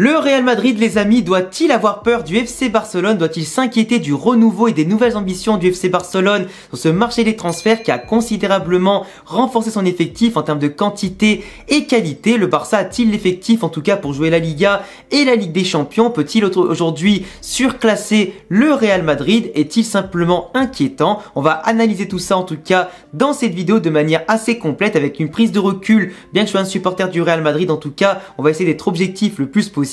Le Real Madrid, les amis, doit-il avoir peur du FC Barcelone Doit-il s'inquiéter du renouveau et des nouvelles ambitions du FC Barcelone sur ce marché des transferts qui a considérablement renforcé son effectif en termes de quantité et qualité Le Barça a-t-il l'effectif, en tout cas pour jouer la Liga et la Ligue des Champions Peut-il aujourd'hui surclasser le Real Madrid Est-il simplement inquiétant On va analyser tout ça, en tout cas, dans cette vidéo de manière assez complète avec une prise de recul. Bien que je sois un supporter du Real Madrid, en tout cas, on va essayer d'être objectif le plus possible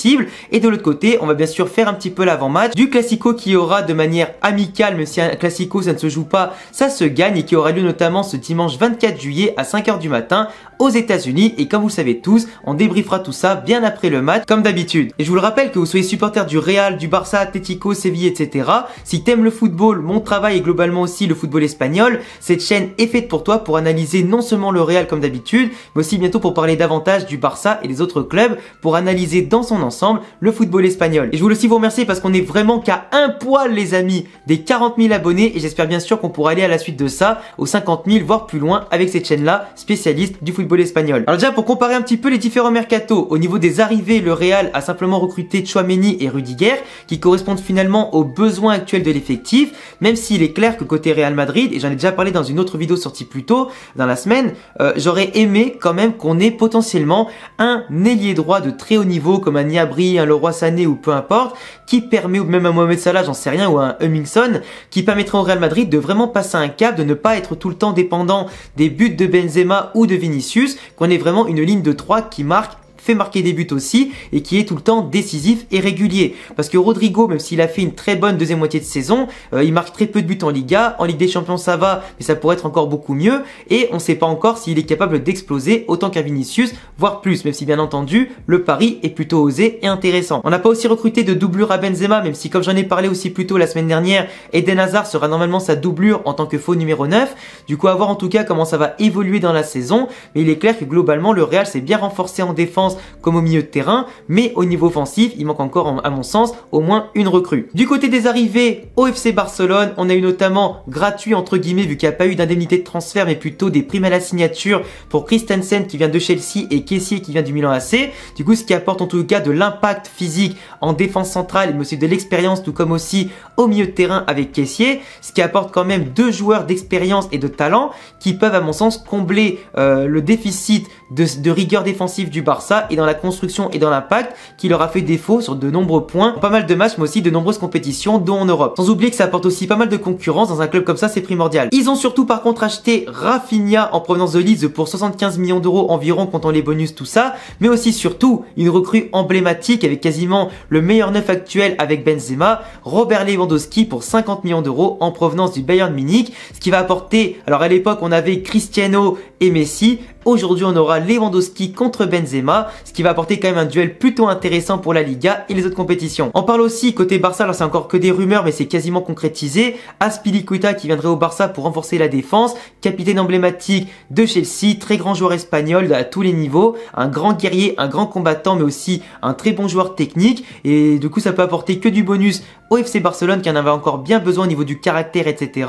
et de l'autre côté, on va bien sûr faire un petit peu l'avant-match du Classico qui aura de manière amicale, mais si un Classico ça ne se joue pas, ça se gagne et qui aura lieu notamment ce dimanche 24 juillet à 5h du matin aux États-Unis et comme vous le savez tous, on débriefera tout ça bien après le match comme d'habitude. Et je vous le rappelle que vous soyez supporter du Real, du Barça, Atletico Séville, etc. Si t'aimes le football, mon travail et globalement aussi le football espagnol, cette chaîne est faite pour toi pour analyser non seulement le Real comme d'habitude, mais aussi bientôt pour parler davantage du Barça et les autres clubs pour analyser dans son ensemble le football espagnol. Et je voulais aussi vous remercier parce qu'on est vraiment qu'à un poil les amis des 40 000 abonnés et j'espère bien sûr qu'on pourra aller à la suite de ça aux 50 000 voire plus loin avec cette chaîne là spécialiste du football espagnol. Alors déjà pour comparer un petit peu les différents mercato au niveau des arrivées le Real a simplement recruté Chouameni et Rudiger qui correspondent finalement aux besoins actuels de l'effectif même s'il est clair que côté Real Madrid et j'en ai déjà parlé dans une autre vidéo sortie plus tôt dans la semaine euh, j'aurais aimé quand même qu'on ait potentiellement un ailier droit de très haut niveau comme un Niabri, un Leroy Sané ou peu importe, qui permet, ou même un Mohamed Salah, j'en sais rien, ou un Hummingson, qui permettra au Real Madrid de vraiment passer un cap, de ne pas être tout le temps dépendant des buts de Benzema ou de Vinicius, qu'on ait vraiment une ligne de 3 qui marque fait marquer des buts aussi et qui est tout le temps décisif et régulier. Parce que Rodrigo, même s'il a fait une très bonne deuxième moitié de saison, euh, il marque très peu de buts en Liga, en Ligue des Champions ça va, mais ça pourrait être encore beaucoup mieux et on ne sait pas encore s'il est capable d'exploser autant qu'un Vinicius, voire plus, même si bien entendu le pari est plutôt osé et intéressant. On n'a pas aussi recruté de doublure à Benzema, même si comme j'en ai parlé aussi plus tôt la semaine dernière, Eden Hazard sera normalement sa doublure en tant que faux numéro 9. Du coup à voir en tout cas comment ça va évoluer dans la saison, mais il est clair que globalement le Real s'est bien renforcé en défense comme au milieu de terrain, mais au niveau offensif, il manque encore, à mon sens, au moins une recrue. Du côté des arrivées au FC Barcelone, on a eu notamment gratuit entre guillemets vu qu'il n'y a pas eu d'indemnité de transfert mais plutôt des primes à la signature pour Christensen qui vient de Chelsea et Kessier qui vient du Milan AC. Du coup, ce qui apporte en tout cas de l'impact physique en défense centrale mais aussi de l'expérience tout comme aussi au milieu de terrain avec Kessier, ce qui apporte quand même deux joueurs d'expérience et de talent qui peuvent à mon sens combler euh, le déficit de rigueur défensive du Barça et dans la construction et dans l'impact qui leur a fait défaut sur de nombreux points, pas mal de matchs mais aussi de nombreuses compétitions dont en Europe. Sans oublier que ça apporte aussi pas mal de concurrence dans un club comme ça c'est primordial. Ils ont surtout par contre acheté Rafinha en provenance de Leeds pour 75 millions d'euros environ comptant les bonus tout ça, mais aussi surtout une recrue emblématique avec quasiment le meilleur neuf actuel avec Benzema, Robert Lewandowski pour 50 millions d'euros en provenance du Bayern Munich, ce qui va apporter, alors à l'époque on avait Cristiano et Messi, Aujourd'hui, on aura Lewandowski contre Benzema, ce qui va apporter quand même un duel plutôt intéressant pour la Liga et les autres compétitions. On parle aussi côté Barça, alors c'est encore que des rumeurs, mais c'est quasiment concrétisé. Aspilicueta qui viendrait au Barça pour renforcer la défense, capitaine emblématique de Chelsea, très grand joueur espagnol à tous les niveaux, un grand guerrier, un grand combattant, mais aussi un très bon joueur technique. Et du coup, ça peut apporter que du bonus au FC Barcelone qui en avait encore bien besoin au niveau du caractère, etc.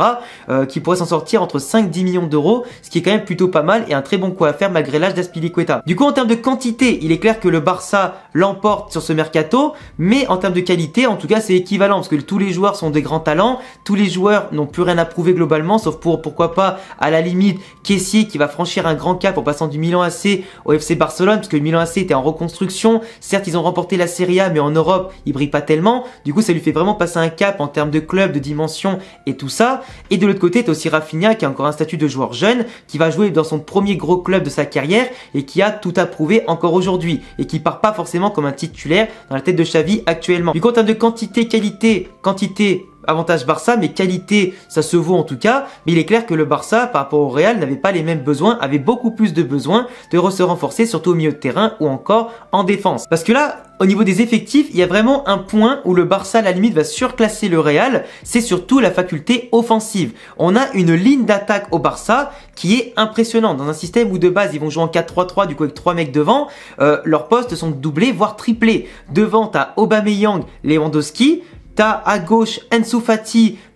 Euh, qui pourrait s'en sortir entre 5-10 millions d'euros, ce qui est quand même plutôt pas mal et un très bon coup à faire malgré l'âge d'Aspilicueta. Du coup, en termes de quantité, il est clair que le Barça l'emporte sur ce mercato, mais en termes de qualité, en tout cas, c'est équivalent parce que tous les joueurs sont des grands talents, tous les joueurs n'ont plus rien à prouver globalement, sauf pour pourquoi pas à la limite Kessier qui va franchir un grand cap en passant du Milan AC au FC Barcelone, parce que le Milan AC était en reconstruction. Certes, ils ont remporté la Serie A, mais en Europe, ils brillent pas tellement. Du coup, ça lui fait vraiment Passer un cap en termes de club, de dimension et tout ça. Et de l'autre côté, t'as aussi Rafinha qui a encore un statut de joueur jeune, qui va jouer dans son premier gros club de sa carrière et qui a tout approuvé encore aujourd'hui et qui part pas forcément comme un titulaire dans la tête de Xavi actuellement. Du coup, de quantité, qualité, quantité, avantage Barça, mais qualité, ça se vaut en tout cas. Mais il est clair que le Barça, par rapport au Real, n'avait pas les mêmes besoins, avait beaucoup plus de besoins de se renforcer, surtout au milieu de terrain ou encore en défense. Parce que là, au niveau des effectifs, il y a vraiment un point où le Barça, à la limite, va surclasser le Real, c'est surtout la faculté offensive. On a une ligne d'attaque au Barça qui est impressionnante. Dans un système où de base, ils vont jouer en 4-3-3, du coup avec 3 mecs devant, euh, leurs postes sont doublés, voire triplés. Devant, à Aubameyang, Lewandowski, ta à gauche Ensu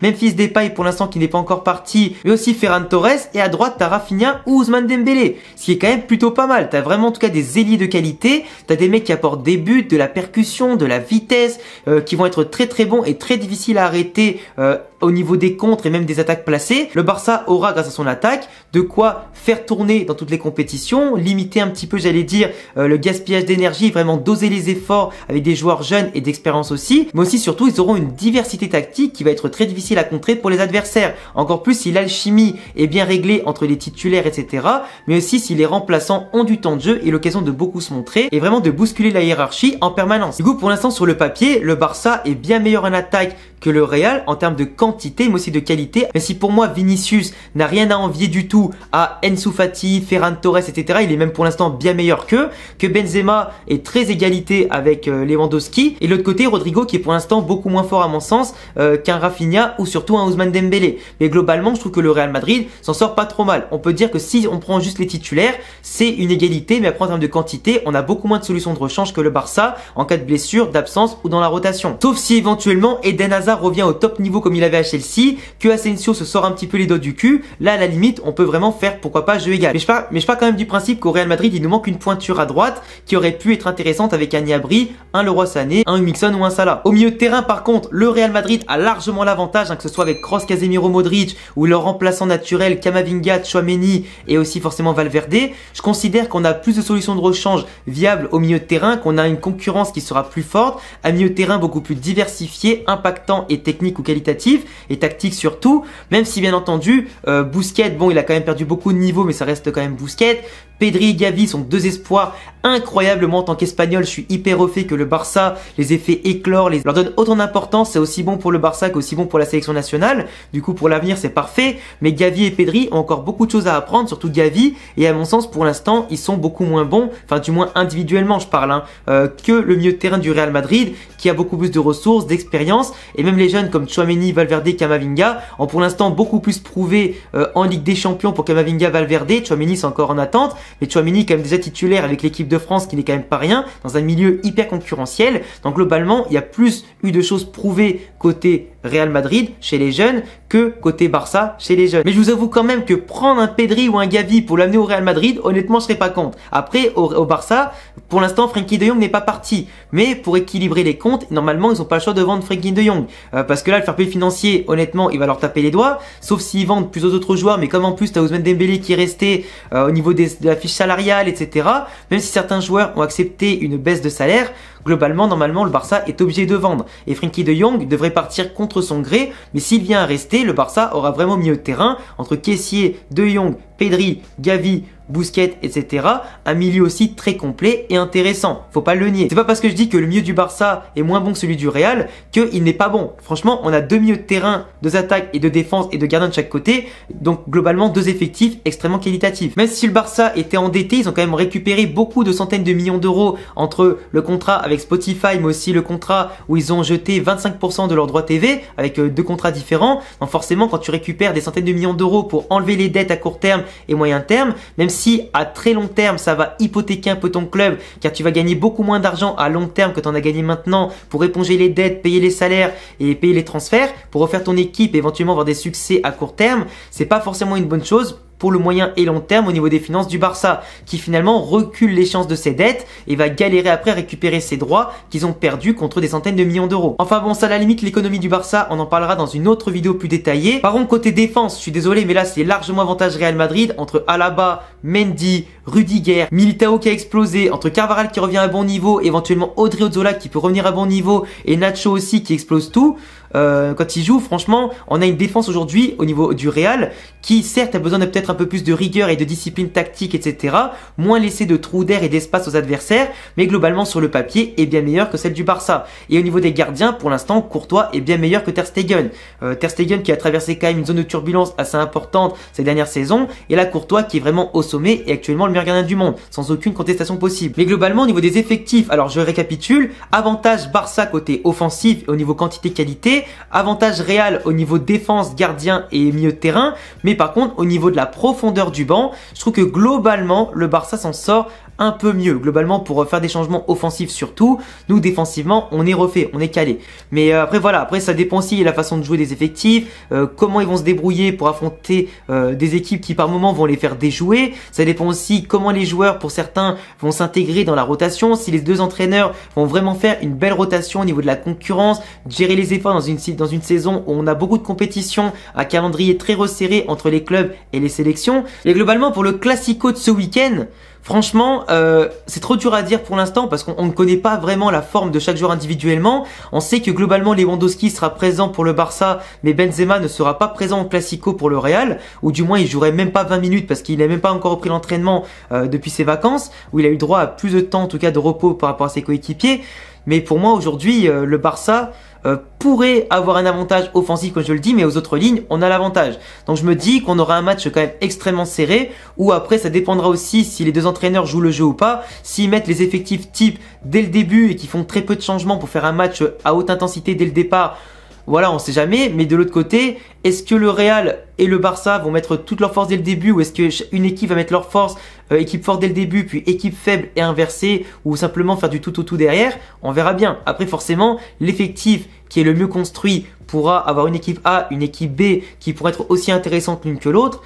Memphis Depay pour l'instant qui n'est pas encore parti, mais aussi Ferran Torres et à droite t'as Rafinha ou Ousmane Dembélé, ce qui est quand même plutôt pas mal. T'as vraiment en tout cas des élites de qualité, t'as des mecs qui apportent des buts, de la percussion, de la vitesse, euh, qui vont être très très bons et très difficiles à arrêter euh, au niveau des contres et même des attaques placées. Le Barça aura grâce à son attaque de quoi faire tourner dans toutes les compétitions, limiter un petit peu j'allais dire euh, le gaspillage d'énergie, vraiment doser les efforts avec des joueurs jeunes et d'expérience aussi, mais aussi surtout ils auront une diversité tactique qui va être très difficile difficile à pour les adversaires. Encore plus si l'alchimie est bien réglée entre les titulaires, etc. Mais aussi si les remplaçants ont du temps de jeu et l'occasion de beaucoup se montrer et vraiment de bousculer la hiérarchie en permanence. Du coup, pour l'instant, sur le papier, le Barça est bien meilleur en attaque que le Real en termes de quantité mais aussi de qualité. Mais si pour moi Vinicius n'a rien à envier du tout à Ensu Fati, Ferran Torres, etc. Il est même pour l'instant bien meilleur qu'eux, que Benzema est très égalité avec euh, Lewandowski. Et de l'autre côté Rodrigo qui est pour l'instant beaucoup moins fort à mon sens euh, qu'un Rafinha ou surtout un Ousmane Dembélé. Mais globalement je trouve que le Real Madrid s'en sort pas trop mal. On peut dire que si on prend juste les titulaires, c'est une égalité mais après en termes de quantité on a beaucoup moins de solutions de rechange que le Barça en cas de blessure, d'absence ou dans la rotation. Sauf si éventuellement Eden Hazard revient au top niveau comme il avait à Chelsea, que Asensio se sort un petit peu les doigts du cul, là à la limite on peut vraiment faire pourquoi pas jeu égal. Mais je parle mais quand même du principe qu'au Real Madrid il nous manque une pointure à droite qui aurait pu être intéressante avec un Niabri, un Leroy Sané, un Mixon ou un Salah. Au milieu de terrain par contre, le Real Madrid a largement l'avantage, hein, que ce soit avec Cross Casemiro, Modric ou leur remplaçant naturel Kamavinga, Chouameni et aussi forcément Valverde, je considère qu'on a plus de solutions de rechange viables au milieu de terrain, qu'on a une concurrence qui sera plus forte, un milieu de terrain beaucoup plus diversifié, impactant et technique ou qualitatif et tactique surtout. Même si bien entendu euh, Bousquet, bon il a quand même perdu beaucoup de niveau mais ça reste quand même Bousquet. Pedri et Gavi sont deux espoirs incroyablement en tant qu'espagnol. Je suis hyper refait que le Barça les effets éclore, les... leur donne autant d'importance. C'est aussi bon pour le Barça qu'aussi bon pour la sélection nationale. Du coup, pour l'avenir, c'est parfait. Mais Gavi et Pedri ont encore beaucoup de choses à apprendre, surtout Gavi. Et à mon sens, pour l'instant, ils sont beaucoup moins bons, enfin du moins individuellement, je parle, hein, euh, que le milieu de terrain du Real Madrid, qui a beaucoup plus de ressources, d'expérience et même même les jeunes comme Chouameni, Valverde, Kamavinga ont pour l'instant beaucoup plus prouvé euh, en Ligue des Champions pour Kamavinga, Valverde. Chouameni c'est encore en attente, mais Chouameni est quand même déjà titulaire avec l'équipe de France qui n'est quand même pas rien dans un milieu hyper concurrentiel. Donc globalement, il y a plus eu de choses prouvées côté Real Madrid chez les jeunes que côté Barça chez les jeunes. Mais je vous avoue quand même que prendre un Pedri ou un Gavi pour l'amener au Real Madrid, honnêtement, je serais pas compte Après, au, Barça, pour l'instant, Frankie de Jong n'est pas parti. Mais pour équilibrer les comptes, normalement, ils ont pas le choix de vendre Frankie de Jong. Euh, parce que là, le fair play financier, honnêtement, il va leur taper les doigts. Sauf s'ils vendent plus aux autres joueurs. Mais comme en plus, t'as Ousmane Dembélé qui est resté euh, au niveau des, de la fiche salariale, etc. Même si certains joueurs ont accepté une baisse de salaire, Globalement, normalement, le Barça est obligé de vendre. Et Frenkie de Jong devrait partir contre son gré, mais s'il vient à rester, le Barça aura vraiment mis au terrain entre Caissier, de Jong, Pedri, Gavi, Bousquet, etc. Un milieu aussi très complet et intéressant. Faut pas le nier. C'est pas parce que je dis que le milieu du Barça est moins bon que celui du Real qu'il n'est pas bon. Franchement, on a deux milieux de terrain, deux attaques et de défenses et de gardiens de chaque côté. Donc globalement, deux effectifs extrêmement qualitatifs. Même si le Barça était endetté, ils ont quand même récupéré beaucoup de centaines de millions d'euros entre le contrat avec Spotify, mais aussi le contrat où ils ont jeté 25% de leurs droits TV avec euh, deux contrats différents. Donc forcément, quand tu récupères des centaines de millions d'euros pour enlever les dettes à court terme et moyen terme, même si à très long terme, ça va hypothéquer un peu ton club, car tu vas gagner beaucoup moins d'argent à long terme que tu en as gagné maintenant pour éponger les dettes, payer les salaires et payer les transferts, pour refaire ton équipe, et éventuellement avoir des succès à court terme, c'est pas forcément une bonne chose pour le moyen et long terme au niveau des finances du Barça, qui finalement recule chances de ses dettes et va galérer après à récupérer ses droits qu'ils ont perdus contre des centaines de millions d'euros. Enfin bon, ça la limite, l'économie du Barça, on en parlera dans une autre vidéo plus détaillée. Par contre, côté défense, je suis désolé, mais là c'est largement avantage Real Madrid entre Alaba, Mendy, Rudiger, Militao qui a explosé, entre Carvaral qui revient à bon niveau, éventuellement Audrey Ozzola qui peut revenir à bon niveau et Nacho aussi qui explose tout. Euh, quand il joue, franchement, on a une défense aujourd'hui au niveau du Real qui certes a besoin de peut-être un peu plus de rigueur et de discipline tactique, etc. Moins laisser de trous d'air et d'espace aux adversaires, mais globalement sur le papier est bien meilleur que celle du Barça. Et au niveau des gardiens, pour l'instant, Courtois est bien meilleur que Ter Stegen. Euh, Ter Stegen qui a traversé quand même une zone de turbulence assez importante ces dernières saisons, et là Courtois qui est vraiment au sommet et actuellement le meilleur gardien du monde, sans aucune contestation possible. Mais globalement au niveau des effectifs, alors je récapitule, avantage Barça côté offensif et au niveau quantité-qualité, Avantage réel au niveau défense, gardien et milieu de terrain. Mais par contre, au niveau de la profondeur du banc, je trouve que globalement, le Barça s'en sort un peu mieux. Globalement, pour faire des changements offensifs surtout, nous défensivement, on est refait, on est calé. Mais euh, après voilà, après ça dépend aussi de la façon de jouer des effectifs, euh, comment ils vont se débrouiller pour affronter euh, des équipes qui par moment vont les faire déjouer. Ça dépend aussi comment les joueurs, pour certains, vont s'intégrer dans la rotation. Si les deux entraîneurs vont vraiment faire une belle rotation au niveau de la concurrence, gérer les efforts dans une, dans une saison où on a beaucoup de compétitions à calendrier très resserré entre les clubs et les sélections. Et globalement, pour le classico de ce week-end, Franchement, euh, c'est trop dur à dire pour l'instant parce qu'on ne connaît pas vraiment la forme de chaque joueur individuellement. On sait que globalement Lewandowski sera présent pour le Barça, mais Benzema ne sera pas présent au Classico pour le Real, ou du moins il jouerait même pas 20 minutes parce qu'il n'a même pas encore repris l'entraînement euh, depuis ses vacances, où il a eu droit à plus de temps en tout cas de repos par rapport à ses coéquipiers. Mais pour moi aujourd'hui, euh, le Barça euh, pourrait avoir un avantage offensif comme je le dis, mais aux autres lignes, on a l'avantage. Donc je me dis qu'on aura un match quand même extrêmement serré, ou après ça dépendra aussi si les deux entraîneurs jouent le jeu ou pas, s'ils mettent les effectifs type dès le début et qui font très peu de changements pour faire un match à haute intensité dès le départ. Voilà, on sait jamais, mais de l'autre côté, est-ce que le Real et le Barça vont mettre toute leur force dès le début ou est-ce qu'une équipe va mettre leur force euh, équipe forte dès le début, puis équipe faible et inversée, ou simplement faire du tout au tout, derrière, on verra bien. Après forcément, l'effectif qui est le mieux construit pourra avoir une équipe A, une équipe B, qui pourra être aussi intéressante l'une que l'autre.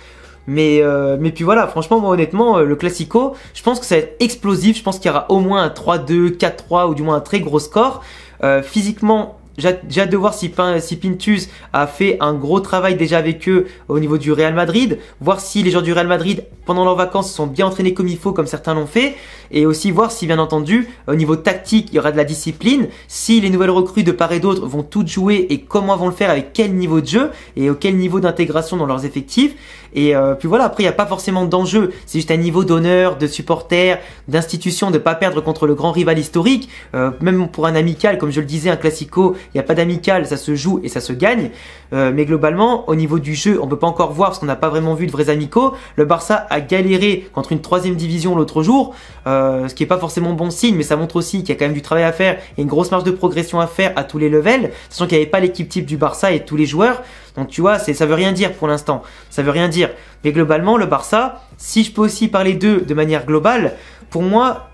Mais, euh, mais puis voilà, franchement, moi honnêtement, euh, le Classico, je pense que ça va être explosif. Je pense qu'il y aura au moins un 3-2, 4-3 ou du moins un très gros score. physiquement, j'ai hâte de voir si, Pintus a fait un gros travail déjà avec eux au niveau du Real Madrid, voir si les gens du Real Madrid pendant leurs vacances sont bien entraînés comme il faut, comme certains l'ont fait, et aussi voir si bien entendu au niveau tactique il y aura de la discipline, si les nouvelles recrues de part et d'autre vont toutes jouer et comment vont le faire, avec quel niveau de jeu et au quel niveau d'intégration dans leurs effectifs. Et euh, puis voilà, après il n'y a pas forcément d'enjeu, c'est juste un niveau d'honneur, de supporter, d'institution, de ne pas perdre contre le grand rival historique, euh, même pour un amical, comme je le disais, un classico il n'y a pas d'amical, ça se joue et ça se gagne. Euh, mais globalement, au niveau du jeu, on ne peut pas encore voir parce qu'on n'a pas vraiment vu de vrais amicaux. Le Barça a galéré contre une troisième division l'autre jour, euh, ce qui n'est pas forcément bon signe, mais ça montre aussi qu'il y a quand même du travail à faire et une grosse marge de progression à faire à tous les levels, sachant qu'il n'y avait pas l'équipe type du Barça et tous les joueurs. Donc tu vois, ça veut rien dire pour l'instant. Ça veut rien dire. Mais globalement, le Barça, si je peux aussi parler d'eux de manière globale, pour moi,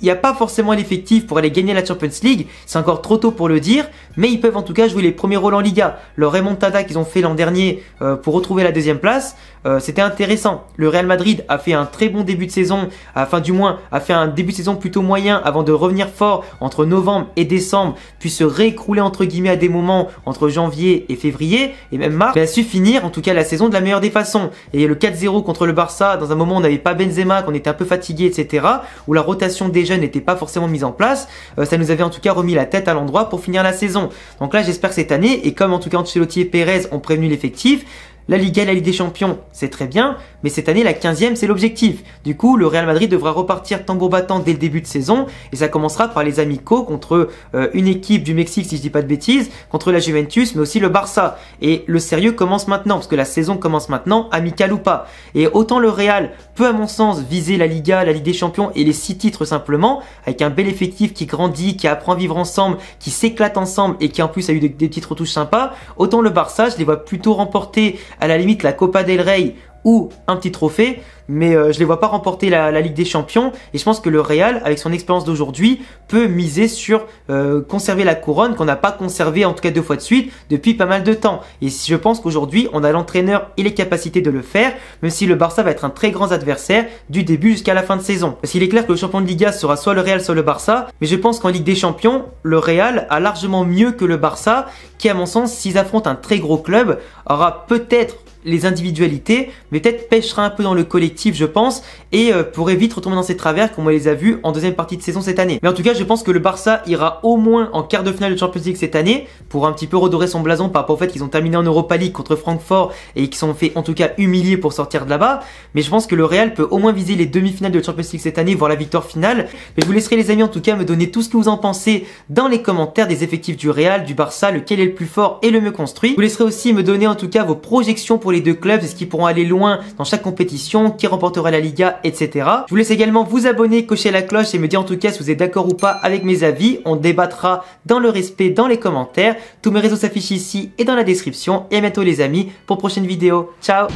il n'y a pas forcément l'effectif pour aller gagner la Champions League, c'est encore trop tôt pour le dire, mais ils peuvent en tout cas jouer les premiers rôles en Liga. Raymond remontada qu'ils ont fait l'an dernier euh, pour retrouver la deuxième place, euh, c'était intéressant. Le Real Madrid a fait un très bon début de saison, enfin du moins a fait un début de saison plutôt moyen avant de revenir fort entre novembre et décembre, puis se réécrouler entre guillemets à des moments entre janvier et février, et même mars, mais a su finir en tout cas la saison de la meilleure des façons. Et le 4-0 contre le Barça, dans un moment où on n'avait pas Benzema, qu'on était un peu fatigué, etc., où la rotation des jeunes n'était pas forcément mise en place, euh, ça nous avait en tout cas remis la tête à l'endroit pour finir la saison. Donc là j'espère que cette année, et comme en tout cas Ancelotti et Pérez ont prévenu l'effectif, la Liga et la Ligue des Champions, c'est très bien, mais cette année, la 15e, c'est l'objectif. Du coup, le Real Madrid devra repartir tambour battant dès le début de saison, et ça commencera par les amicaux contre euh, une équipe du Mexique, si je dis pas de bêtises, contre la Juventus, mais aussi le Barça. Et le sérieux commence maintenant, parce que la saison commence maintenant, amical ou pas. Et autant le Real peut, à mon sens, viser la Liga, la Ligue des Champions et les six titres simplement, avec un bel effectif qui grandit, qui apprend à vivre ensemble, qui s'éclate ensemble, et qui en plus a eu des, titres sympas, autant le Barça, je les vois plutôt remporter à la limite, la Copa del Rey, ou un petit trophée, mais je euh, je les vois pas remporter la, Ligue des Champions et je pense que le Real, avec son expérience d'aujourd'hui, peut miser sur euh, conserver la couronne qu'on n'a pas conservée en tout cas deux fois de suite depuis pas mal de temps. Et je pense qu'aujourd'hui, on a l'entraîneur et les capacités de le faire, même si le Barça va être un très grand adversaire du début jusqu'à la fin de saison. Parce qu'il est clair que le champion de Liga sera soit le Real, soit le Barça, mais je pense qu'en Ligue des Champions, le Real a largement mieux que le Barça, qui à mon sens, s'ils affrontent un très gros club, aura peut-être les individualités, mais peut-être pêchera un peu dans le collectif, je pense, et euh, pourrait vite retomber dans ses travers comme on les a vus en deuxième partie de saison cette année. Mais en tout cas, je pense que le Barça ira au moins en quart de finale de Champions League cette année pour un petit peu redorer son blason par rapport au fait qu'ils ont terminé en Europa League contre Francfort et qu'ils sont fait en tout cas humilier pour sortir de là-bas. Mais je pense que le Real peut au moins viser les demi-finales de Champions League cette année, voire la victoire finale. Mais je vous laisserai les amis en tout cas me donner tout ce que vous en pensez dans les commentaires des effectifs du Real, du Barça, lequel est le plus fort et le mieux construit. Vous laisserez aussi me donner en tout cas vos projections pour les deux clubs, est-ce qu'ils pourront aller loin dans chaque compétition, qui remportera la Liga, etc. Je vous laisse également vous abonner, cocher la cloche et me dire en tout cas si vous êtes d'accord ou pas avec mes avis. On débattra dans le respect, dans les commentaires. Tous mes réseaux s'affichent ici et dans la description. Et à bientôt les amis pour prochaine vidéo. Ciao